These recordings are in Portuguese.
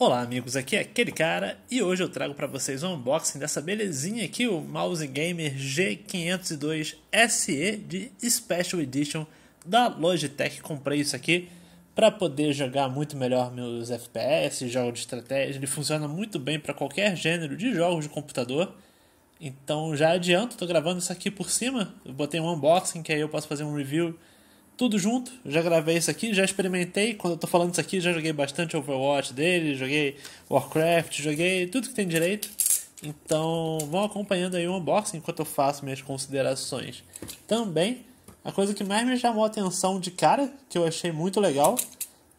Olá amigos, aqui é aquele cara e hoje eu trago para vocês o um unboxing dessa belezinha aqui, o mouse gamer G502 SE de Special Edition da Logitech. Comprei isso aqui para poder jogar muito melhor meus FPS, jogos de estratégia. Ele funciona muito bem para qualquer gênero de jogos de computador. Então já adianto, estou gravando isso aqui por cima. Eu botei um unboxing que aí eu posso fazer um review tudo junto. Já gravei isso aqui, já experimentei. Quando eu tô falando isso aqui, já joguei bastante Overwatch dele, joguei Warcraft, joguei tudo que tem direito. Então vão acompanhando aí o unboxing enquanto eu faço minhas considerações. Também, a coisa que mais me chamou a atenção de cara, que eu achei muito legal,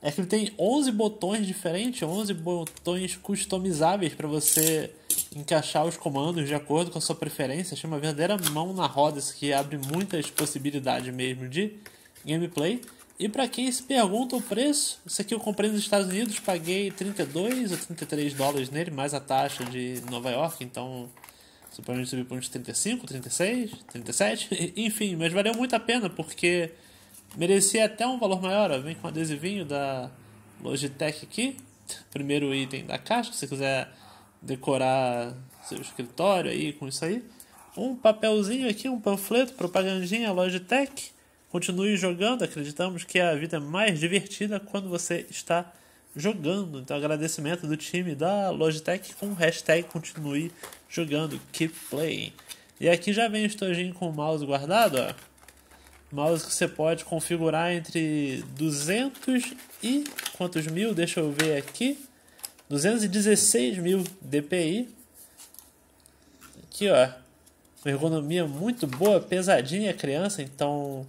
é que ele tem 11 botões diferentes, 11 botões customizáveis para você encaixar os comandos de acordo com a sua preferência. Achei uma verdadeira mão na roda, isso que abre muitas possibilidades mesmo de gameplay. E para quem se pergunta o preço, esse aqui eu comprei nos Estados Unidos, paguei 32 ou 33 dólares nele, mais a taxa de Nova York, então supostamente subiu para uns 35, 36, 37, enfim, mas valeu muito a pena porque merecia até um valor maior. Ó. Vem com um adesivinho da Logitech aqui, primeiro item da caixa, se você quiser decorar seu escritório aí com isso aí. Um papelzinho aqui, um panfleto, propagandinha Logitech Continue jogando, acreditamos que a vida é mais divertida quando você está jogando. Então, agradecimento do time da Logitech com hashtag continue jogando, keep playing. E aqui já vem o estojinho com o mouse guardado, ó. Mouse que você pode configurar entre 200 e quantos mil? Deixa eu ver aqui. 216 mil DPI. Aqui, ó. Uma ergonomia muito boa, pesadinha criança, então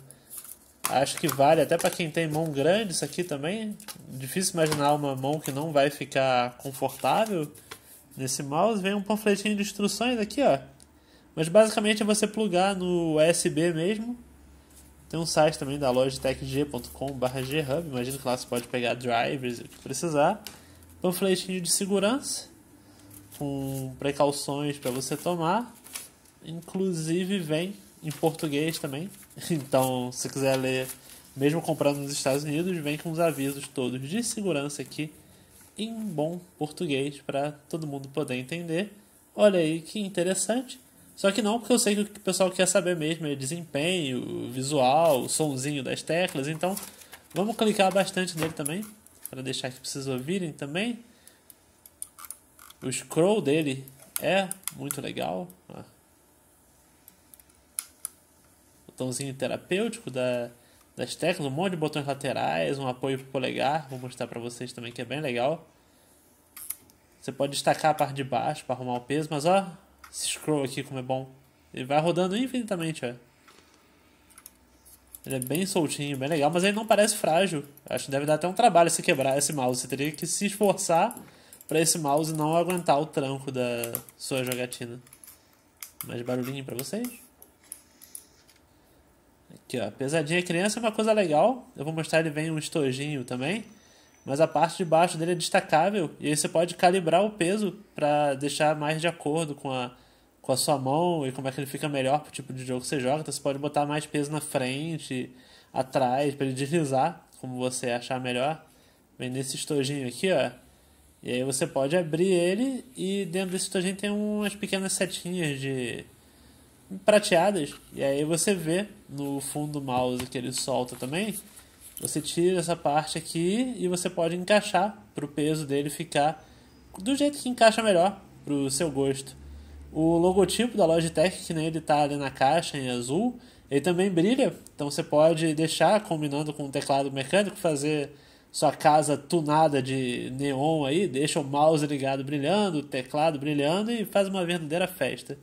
Acho que vale até para quem tem mão grande isso aqui também. Difícil imaginar uma mão que não vai ficar confortável nesse mouse. Vem um panfletinho de instruções aqui, ó. Mas basicamente é você plugar no USB mesmo. Tem um site também da logitechg.com/ghub. Imagino que lá você pode pegar drivers o que precisar. Panfletinho de segurança com precauções para você tomar. Inclusive vem em português também. Então, se quiser ler, mesmo comprando nos Estados Unidos, vem com os avisos todos de segurança aqui em bom português para todo mundo poder entender. Olha aí que interessante. Só que não, porque eu sei que o pessoal quer saber mesmo é desempenho, visual, sonzinho das teclas. Então, vamos clicar bastante nele também, para deixar que vocês ouvirem também. O scroll dele é muito legal. Ah, botãozinho terapêutico da, das teclas, um monte de botões laterais, um apoio pro polegar, vou mostrar para vocês também que é bem legal. Você pode destacar a parte de baixo para arrumar o peso, mas ó, esse scroll aqui como é bom. Ele vai rodando infinitamente, ó. Ele é bem soltinho, bem legal, mas ele não parece frágil. Acho que deve dar até um trabalho se quebrar esse mouse. Você teria que se esforçar para esse mouse não aguentar o tranco da sua jogatina. Mais barulhinho para vocês. Aqui, ó. Pesadinha criança é uma coisa legal. Eu vou mostrar, ele vem um estojinho também. Mas a parte de baixo dele é destacável. E aí você pode calibrar o peso para deixar mais de acordo com a, com a sua mão e como é que ele fica melhor pro tipo de jogo que você joga. Então você pode botar mais peso na frente, atrás, para ele deslizar, como você achar melhor. Vem nesse estojinho aqui, ó. E aí você pode abrir ele e dentro desse estojinho tem umas pequenas setinhas de prateadas. E aí você vê no fundo do mouse que ele solta também. Você tira essa parte aqui e você pode encaixar para o peso dele ficar do jeito que encaixa melhor para o seu gosto. O logotipo da Logitech, que nem ele está ali na caixa em azul, ele também brilha. Então você pode deixar combinando com o teclado mecânico, fazer sua casa tunada de neon aí, deixa o mouse ligado brilhando, o teclado brilhando e faz uma verdadeira festa.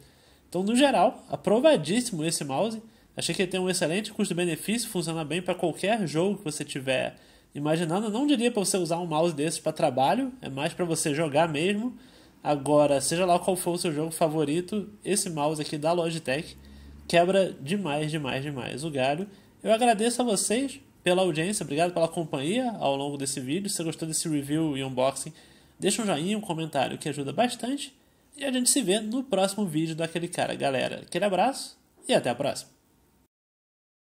Então, no geral, aprovadíssimo esse mouse. Achei que ele tem um excelente custo-benefício, funciona bem para qualquer jogo que você tiver imaginando. Eu não diria para você usar um mouse desses para trabalho, é mais para você jogar mesmo. Agora, seja lá qual for o seu jogo favorito, esse mouse aqui da Logitech quebra demais, demais, demais o galho. Eu agradeço a vocês pela audiência, obrigado pela companhia ao longo desse vídeo. Se você gostou desse review e unboxing, deixa um joinha, um comentário que ajuda bastante. E a gente se vê no próximo vídeo daquele cara. Galera, aquele abraço e até a próxima.